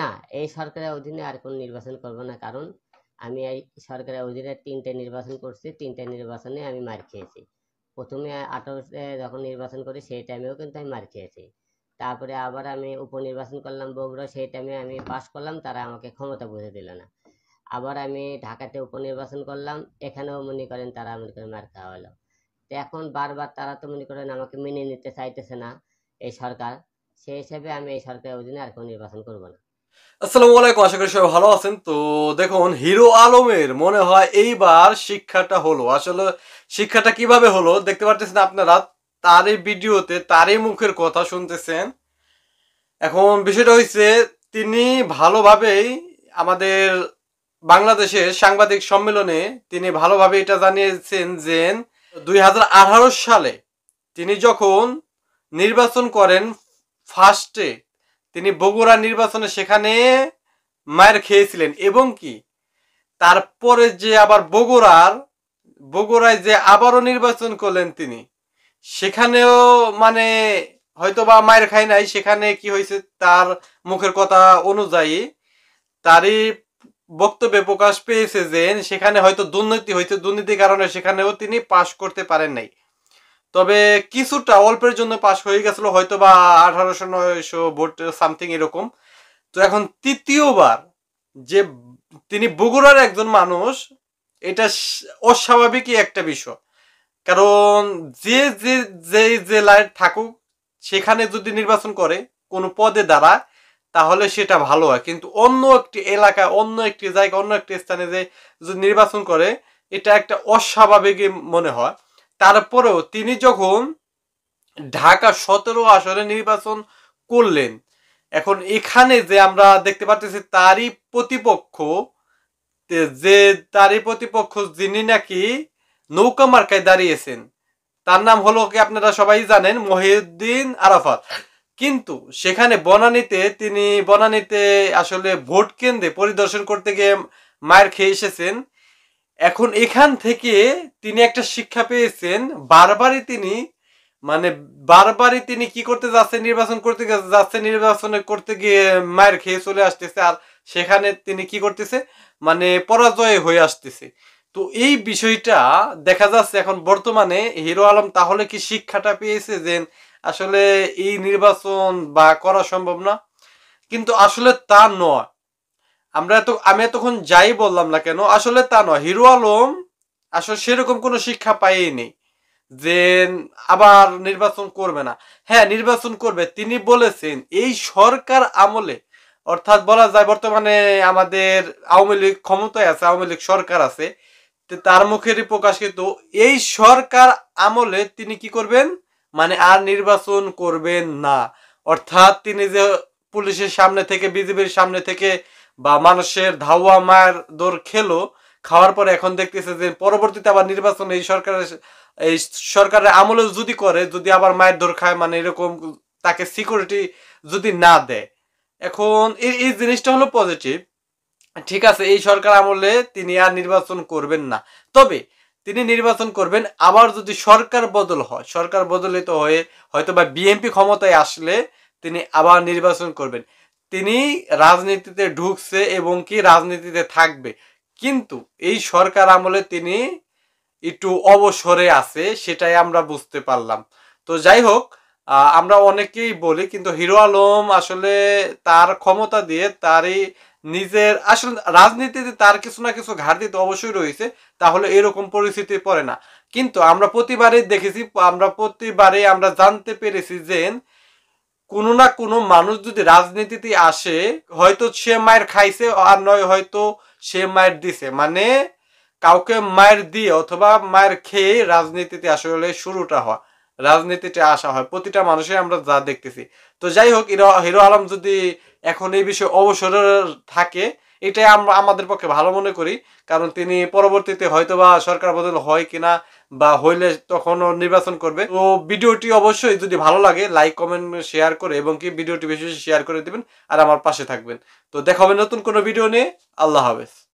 না এই সরকারের অধীনে আর কোন নির্বাচন করব না কারণ আমি এই সরকারের অধীনে তিনটে নির্বাচন করছি তিনটে নির্বাচনে আমি মার খেয়েছি প্রথমে আঠারোতে যখন নির্বাচন করি সেই টাইমেও কিন্তু আমি মার খেয়েছি তারপরে আবার আমি উপনির্বাচন করলাম বগুড়া সেই টাইমে আমি পাশ করলাম তারা আমাকে ক্ষমতা বুঝে দিল না আবার আমি ঢাকাতে উপনির্বাচন করলাম এখানেও মনে করেন তারা মনে করেন মার খাওয়া হলো তো এখন বারবার তারা তো মনে করেন আমাকে মেনে নিতে চাইতেছে না এই সরকার সেই হিসেবে আমি এই সরকারের অধীনে আর কোনো নির্বাচন করবো না আসসালামু আলাইকুম আশা করি সবাই ভালো আছেন তো দেখুন হিরো আলমের মনে হয় এইবার শিক্ষাটা হলো আসলে শিক্ষাটা কিভাবে হলো দেখতে পারতেছেন আপনারা তারই ভিডিওতে তারই মুখের কথা শুনতেছেন এখন বিষয়টা হয়েছে তিনি ভালোভাবেই আমাদের বাংলাদেশের সাংবাদিক সম্মেলনে তিনি ভালোভাবে এটা জানিয়েছেন যে দুই সালে তিনি যখন নির্বাচন করেন ফার্স্টে তিনি বগুড়া নির্বাচনে সেখানে মায়ের খেয়েছিলেন এবং কি তারপরে যে আবার বগুড়ার বগুড়ায় যে আবারও নির্বাচন করলেন তিনি সেখানেও মানে হয়তো বা মায়ের খাই নাই সেখানে কি হয়েছে তার মুখের কথা অনুযায়ী তারই বক্তব্যে প্রকাশ পেয়েছে যে সেখানে হয়তো দুর্নীতি হয়েছে দুর্নীতির কারণে সেখানেও তিনি পাশ করতে পারেন নাই তবে কিছুটা অল্পের জন্য পাশ হয়ে গেছিল হয়তো বা আঠারোশো নয়শো ভোট সামথিং এরকম তো এখন তৃতীয়বার যে তিনি বগুড়ার একজন মানুষ এটা অস্বাভাবিকই একটা বিষয় কারণ যে যে যে জেলায় থাকুক সেখানে যদি নির্বাচন করে কোনো পদে দাঁড়ায় তাহলে সেটা ভালো হয় কিন্তু অন্য একটি এলাকা অন্য একটি জায়গা অন্য একটি স্থানে যে যদি নির্বাচন করে এটা একটা অস্বাভাবিক মনে হয় তারপরেও তিনি যখন ঢাকা সতেরো আসনে নির্বাচন করলেন এখন এখানে যে আমরা দেখতে পাচ্ছি তারই প্রতিপক্ষ যে তারই প্রতিপক্ষ যিনি নাকি নৌকা মার্কায় দাঁড়িয়েছেন তার নাম হলো কি আপনারা সবাই জানেন মহিউদ্দিন আরাফাত কিন্তু সেখানে বনানীতে তিনি বনানীতে আসলে ভোট কেন্দ্রে পরিদর্শন করতে গিয়ে মায়ের খেয়ে এসেছেন এখন এখান থেকে তিনি একটা শিক্ষা পেয়েছেন বারবারই তিনি মানে বারবারই তিনি কি করতে যাচ্ছে নির্বাচন করতে যাচ্ছে নির্বাচনে করতে গিয়ে মায়ের খেয়ে চলে আসতেছে আর সেখানে তিনি কি করতেছে মানে পরাজয় হয়ে আসতেছে তো এই বিষয়টা দেখা যাচ্ছে এখন বর্তমানে হিরো আলম তাহলে কি শিক্ষাটা পেয়েছে যে আসলে এই নির্বাচন বা করা সম্ভব না কিন্তু আসলে তা নয় আমরা এত আমি এতক্ষণ যাই বললাম না কেন আসলে তা নয় হিরো আলম আসলে সেরকম কোনো শিক্ষা পাইনি যে আবার নির্বাচন করবে না হ্যাঁ নির্বাচন করবে তিনি বলেছেন এই সরকার আমলে অর্থাৎ বলা যায় বর্তমানে আমাদের আওয়ামী লীগ ক্ষমতায় আছে আওয়ামী লীগ সরকার আছে তার মুখেরই প্রকাশ কিন্তু এই সরকার আমলে তিনি কি করবেন মানে আর নির্বাচন করবেন না অর্থাৎ তিনি যে পুলিশের সামনে থেকে বিজেপির সামনে থেকে বা মানুষের ধাওয়া মায়ের দৌড় খেলো খাওয়ার পরে এখন দেখতেছে যে পরবর্তীতে আবার নির্বাচন এই সরকারের এই সরকারের আমলে যদি করে যদি আবার মায়ের দৌড় খায় মানে এরকম তাকে সিকিউরিটি যদি না দেয় এখন এই জিনিসটা হলো পজিটিভ ঠিক আছে এই সরকার আমলে তিনি আর নির্বাচন করবেন না তবে তিনি নির্বাচন করবেন আবার যদি সরকার বদল হয় সরকার বদলিত হয়ে হয়তো বা বিএনপি ক্ষমতায় আসলে তিনি আবার নির্বাচন করবেন তিনি রাজনীতিতে ঢুকছে এবং কি রাজনীতিতে থাকবে কিন্তু এই সরকার আমলে তিনি একটু অবসরে আছে সেটাই আমরা বুঝতে পারলাম তো যাই হোক আমরা অনেকেই বলি কিন্তু হিরো আলম আসলে তার ক্ষমতা দিয়ে তারই নিজের আসলে রাজনীতিতে তার কিছু না কিছু ঘাটতি তো অবশ্যই রয়েছে তাহলে এরকম পরিস্থিতি পড়ে না কিন্তু আমরা প্রতিবারই দেখেছি আমরা প্রতিবারই আমরা জানতে পেরেছি যে কোনো না কোনো মানুষ যদি রাজনীতিতে আসে হয়তো সে মায়ের খাইছে আর নয় হয়তো সে মায়ের দিছে মানে কাউকে মায়ের দিয়ে অথবা মায়ের খেয়ে রাজনীতিতে আসলে শুরুটা হয় রাজনীতিতে আসা হয় প্রতিটা মানুষে আমরা যা দেখতেছি তো যাই হোক হিরো আলম যদি এখন এই বিষয়ে অবসর থাকে এটাই আমরা আমাদের পক্ষে ভালো মনে করি কারণ তিনি পরবর্তীতে হয়তো বা সরকার বদল হয় কিনা বা হইলে তখনও নির্বাচন করবে তো ভিডিওটি অবশ্যই যদি ভালো লাগে লাইক কমেন্ট শেয়ার করে এবং কি ভিডিওটি বেশি বেশি শেয়ার করে দেবেন আর আমার পাশে থাকবেন তো দেখা হবে নতুন কোনো ভিডিও নিয়ে আল্লাহ হাফেজ